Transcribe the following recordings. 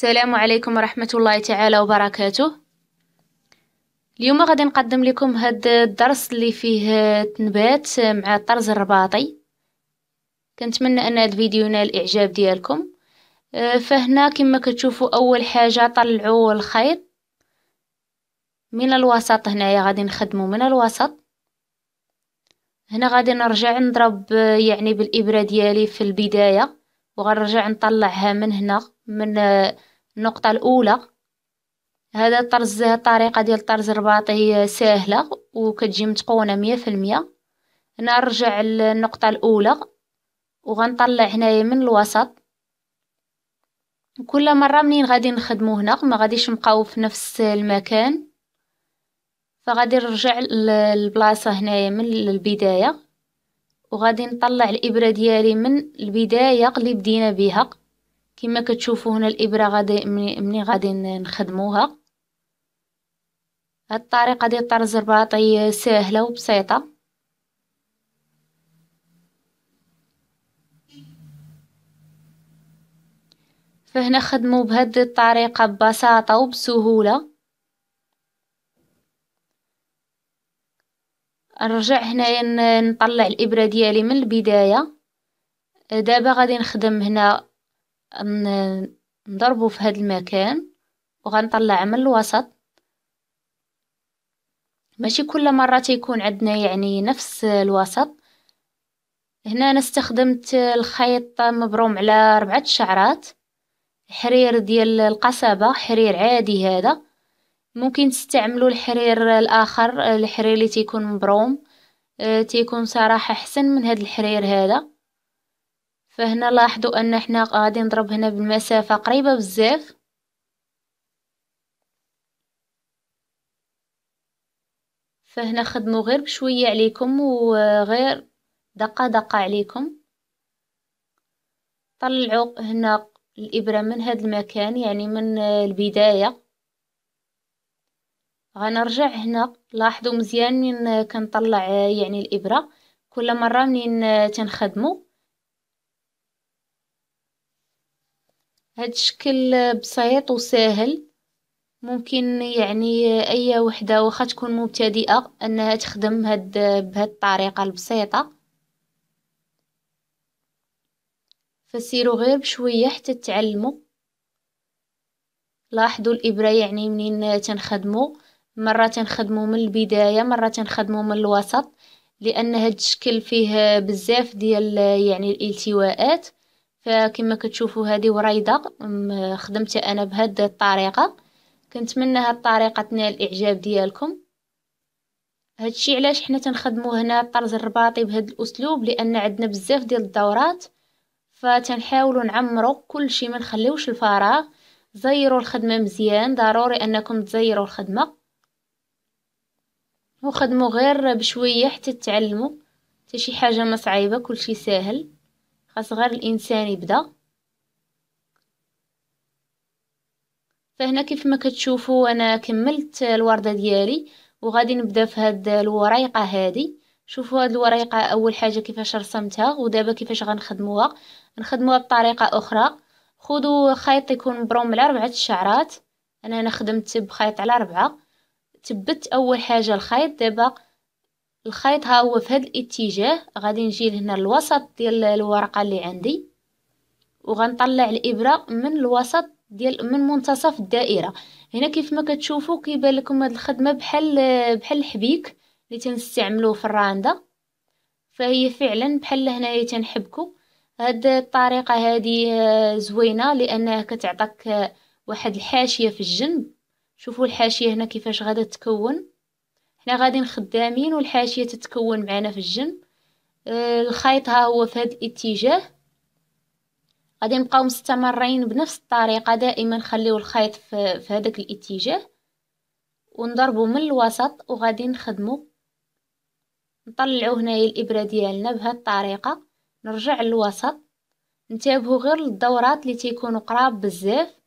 السلام عليكم ورحمة الله تعالى وبركاته اليوم غادي نقدم لكم هاد الدرس اللي فيه تنبات مع الطرز الرباطي كنتمنى ان هاد الفيديو ينال اعجاب ديالكم أه، فهنا كما كتشوفوا اول حاجه طلعوا الخيط من الوسط هنايا غادي نخدمو من الوسط هنا غادي نرجع نضرب يعني بالابره ديالي في البدايه وغنرجع نطلعها من هنا من النقطة الأولى هذا طرز الطريقة ديال الطرز الرباطي ساهلة وكتجي متقونة مية في المية هنا نرجع للنقطة الأولى وغنطلع هنايا من الوسط كل مرة منين غادي نخدمو هنا ما غاديش نبقاو في نفس المكان فغادي نرجع للبلاصة هنايا من البداية وغادي نطلع الإبرة ديالي من البداية اللي بدينا بها كما كتشوفوا هنا الابره غادي مني غادي نخدموها هاد الطريقه ديال طرز الرباطي سهله وبسيطه فهنا خدموا بهاد الطريقه ببساطه وبسهوله نرجع هنايا نطلع الابره ديالي من البدايه دابا غادي نخدم هنا نضربه في هذا المكان وغنطلع من الوسط ماشي كل مرة تيكون عندنا يعني نفس الوسط هنا انا استخدمت الخيط مبروم على ربعة شعرات حرير ديال القصبة حرير عادي هذا ممكن تستعملوا الحرير الاخر الحرير اللي تيكون مبروم آه، تيكون صراحة حسن من هذا الحرير هذا فهنا لاحظوا ان احنا غادي نضرب هنا بالمسافه قريبه بزاف فهنا خدموا غير بشويه عليكم وغير دقه دقه عليكم طلعوا هنا الابره من هذا المكان يعني من البدايه غنرجع هنا لاحظوا مزيان من كنطلع يعني الابره كل مره منين تنخدموا هاد الشكل بسيط وساهل ممكن يعني اي وحده واخا تكون مبتدئه انها تخدم هاد بهاد الطريقه البسيطه فسيروا غير بشويه حتى تتعلموا لاحظوا الابره يعني منين تنخدموا مره تنخدموا من البدايه مره تنخدموا من الوسط لان هاد الشكل فيه بزاف ديال يعني الالتواءات فكما كتشوفوا هذه وريضه خدمتها انا بهذه الطريقه كنتمنى هاد الطريقه تنال الاعجاب ديالكم هادشي علاش حنا تنخدمو هنا الطرز الرباطي بهاد الاسلوب لان عندنا بزاف ديال الدورات فتنحاولوا نعمرو كلشي ما نخليوش الفراغ زيروا الخدمه مزيان ضروري انكم تزيروا الخدمه وخدموا غير بشويه حتى تتعلموا حتى شي حاجه ما صعيبه كلشي ساهل أصغر الإنسان يبدأ فهنا كيف ما كتشوفوا أنا كملت الوردة ديالي وغادي نبدأ في هاد الوريقة هادي شوفوا هاد الوريقة أول حاجة كيفاش رسمتها ودابا كيفاش غنخدموها نخدموها بطريقة أخرى خذوا خيط يكون مبروم على ربعة الشعرات أنا أنا خدمت بخيط على ربعة تبت أول حاجة الخيط دابا الخيط ها هو في هذا الاتجاه غادي نجي لهنا الوسط ديال الورقه اللي عندي وغنطلع الابره من الوسط ديال من منتصف الدائره هنا كيف ما كتشوفوا كيبان لكم هذه الخدمه بحال بحال الحبيك اللي تنستعملوه في الراندا فهي فعلا بحال هنايا تنحبكو هاد الطريقه هادي آه، زوينه لانها كتعطيك آه، واحد الحاشيه في الجنب شوفوا الحاشيه هنا كيفاش غادا تكون حنا غادي خدامين والحاشيه تتكون معنا في الجنب آه، الخيط ها هو في هذا الاتجاه غادي نبقاو مستمرين بنفس الطريقه دائما نخليو الخيط في, في هذاك الاتجاه ونضربو من الوسط وغادي نخدمو نطلعو هنايا الابره ديالنا بهذه الطريقه نرجع للوسط نتابعوا غير للدورات اللي تيكونوا قراب بزاف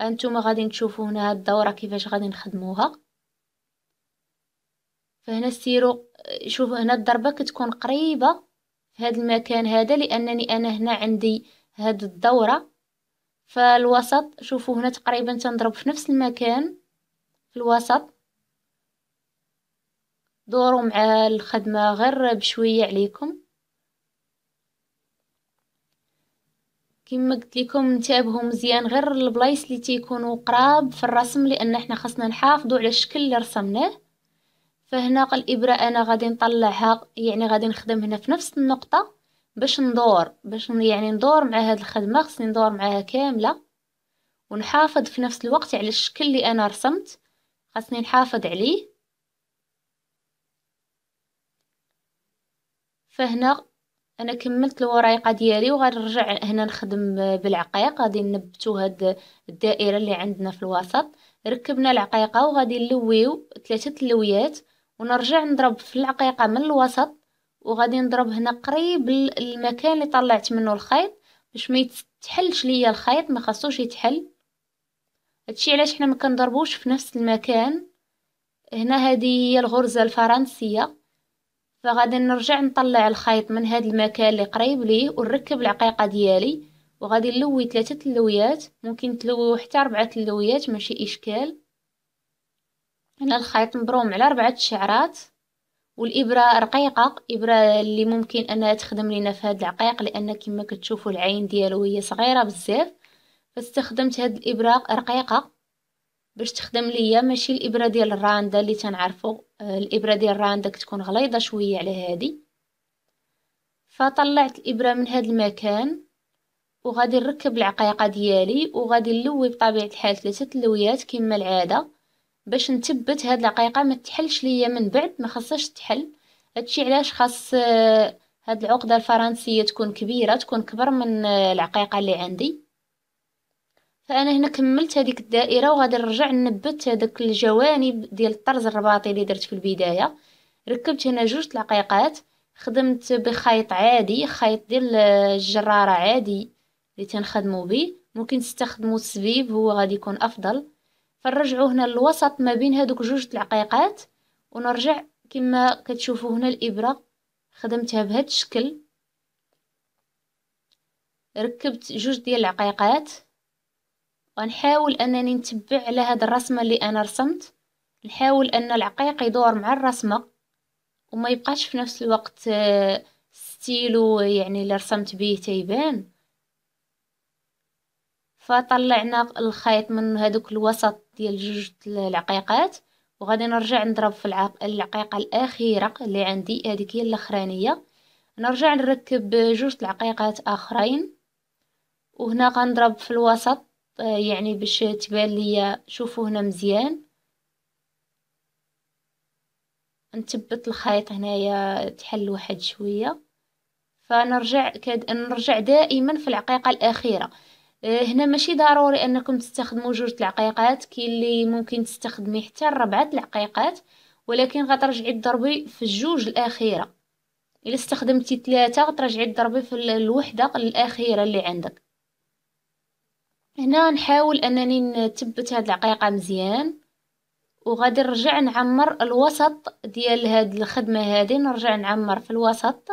انتم غادي تشوفوا هنا هاد الدوره كيفاش غادي نخدموها فهنا سيرو شوف هنا الضربة كتكون قريبة في هذا المكان هذا لأنني أنا هنا عندي هاد الدورة فالوسط شوفوا هنا تقريبا تنضرب في نفس المكان في الوسط دوروا مع الخدمة غير بشوية عليكم كما قلت لكم انتبهوا مزيان غير البلايص اللي تيكونوا قراب في الرسم لان احنا خاصنا نحافظوا على الشكل اللي رسمناه فهنا الابره انا غادي نطلعها يعني غادي نخدم هنا في نفس النقطه باش ندور باش يعني ندور مع هاد الخدمه خصني ندور معاها كامله ونحافظ في نفس الوقت على الشكل اللي انا رسمت خاصني نحافظ عليه فهنا انا كملت الوريقه ديالي وغنرجع هنا نخدم بالعقيق غادي نبتو هاد الدائره اللي عندنا في الوسط ركبنا العقيقه وغادي نلويو ثلاثه اللويات ونرجع نضرب في العقيقة من الوسط وغادي نضرب هنا قريب المكان اللي طلعت منه الخيط باش ما يتحلش ليا الخيط ما خاصوش يتحل هادشي علاش حنا ما كنضربوش في نفس المكان هنا هذه هي الغرزه الفرنسيه فغادي نرجع نطلع الخيط من هذا المكان اللي قريب ليه ونركب العقيقه ديالي وغادي نلوي ثلاثه اللويات ممكن تلويو حتى اربعه اللويات ماشي اشكال هنا الخيط مبروم على ربعة شعرات والابره رقيقه ابره اللي ممكن انها تخدم لينا في هاد العقيق لان كما كتشوفوا العين ديالو هي صغيره بزاف فاستخدمت هاد الابره رقيقه باش تخدم ليا ماشي الابره ديال الرانده اللي تنعرفو آه، الابره ديال الرانده كتكون غليظه شويه على هادي فطلعت الابره من هاد المكان وغادي نركب العقيقه ديالي وغادي نلوي بطبيعه الحال ثلاثه اللويات كما العاده باش نثبت هاد العقيقه ما تحلش ليا من بعد ما خصهاش تحل هادشي علاش خاص آه، هاد العقده الفرنسيه تكون كبيره تكون كبر من آه، العقيقه اللي عندي فانا هنا كملت هذيك الدائره وغادي نرجع نبت هذوك الجوانب ديال الطرز الرباطي اللي درت في البدايه ركبت هنا جوج العقيقات خدمت بخيط عادي خيط ديال آه، الجراره عادي اللي تنخدمو به ممكن تستخدموا السبيب هو غادي يكون افضل فنرجعو هنا للوسط ما بين هادوك جوج العقيقات ونرجع كما كتشوفوا هنا الابره خدمتها بهذا الشكل ركبت جوج ديال العقيقات ونحاول انني نتبع على هاد الرسمه اللي انا رسمت نحاول ان العقيق يدور مع الرسمه وما يبقاش في نفس الوقت آه، ستيلو يعني اللي رسمت بيه تيبان فطلعنا الخيط من هذوك الوسط ديال جوج العقيقات وغادي نرجع نضرب في العقيقه الاخيره اللي عندي هذيك هي الاخرانيه نرجع نركب جوج العقيقات اخرين وهنا غنضرب في الوسط آه، يعني باش تبان ليا شوفوا هنا مزيان نثبت الخيط هنايا تحل واحد شويه فنرجع كد... نرجع دائما في العقيقه الاخيره إيه، هنا ماشي ضروري انكم تستخدموا جوج العقيقات كي اللي ممكن تستخدمي حتى ربعه العقيقات ولكن غترجعي تضربي في الجوج الاخيره الا استخدمتي ثلاثه غترجعي تضربي في الوحده الاخيره اللي عندك هنا نحاول انني نثبت هاد العقيقه مزيان وغادي نرجع نعمر الوسط ديال هاد الخدمه هادي نرجع نعمر في الوسط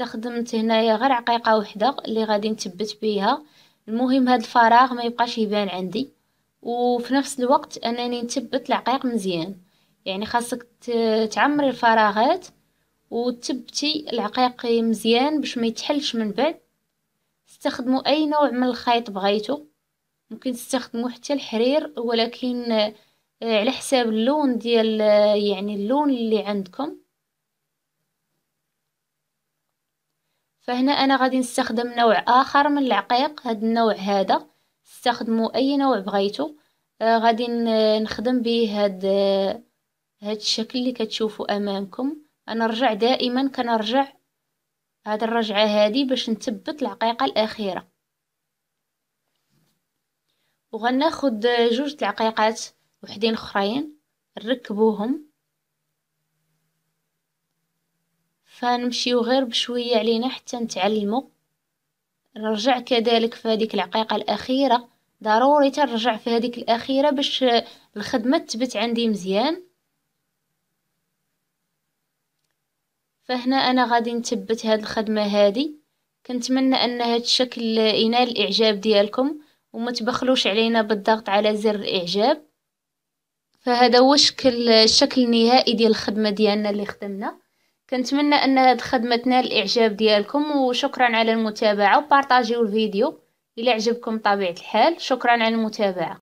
استخدمت هنايا غير عقيقه وحده اللي غادي نثبت بها المهم هاد الفراغ ما يبقاش يبان عندي وفي نفس الوقت انني نثبت العقيق مزيان يعني خاصك تعمري الفراغات وتثبتي العقيق مزيان باش ما يتحلش من بعد استخدموا اي نوع من الخيط بغيتو ممكن تستخدموا حتى الحرير ولكن آه، على حساب اللون ديال آه، يعني اللون اللي عندكم فهنا انا غادي نستخدم نوع اخر من العقيق هاد النوع هذا استخدموا اي نوع بغيتو آه غادي نخدم به هاد آه هاد الشكل اللي كتشوفوا امامكم انا رجع دائما كنرجع هاد الرجعه هادي باش نثبت العقيقه الاخيره وغناخد جوج العقيقات وحدين اخرين نركبوهم فنمشيو غير بشوية علينا حتى نتعلمو، نرجع كذلك في هذيك العقيقة الأخيرة ضروري تنرجع هذيك الأخيرة باش الخدمة تبت عندي مزيان، فهنا أنا غادي نثبت هاد الخدمة هادي، كنتمنى أن هاد الشكل ينال الإعجاب ديالكم تبخلوش علينا بالضغط على زر الإعجاب، فهذا هو الشكل الشكل النهائي ديال الخدمة ديالنا اللي خدمنا. كنتمنى ان هاد الخدمه تنال الاعجاب ديالكم وشكرا على المتابعه وبارطاجيو الفيديو الى عجبكم طبيعه الحال شكرا على المتابعه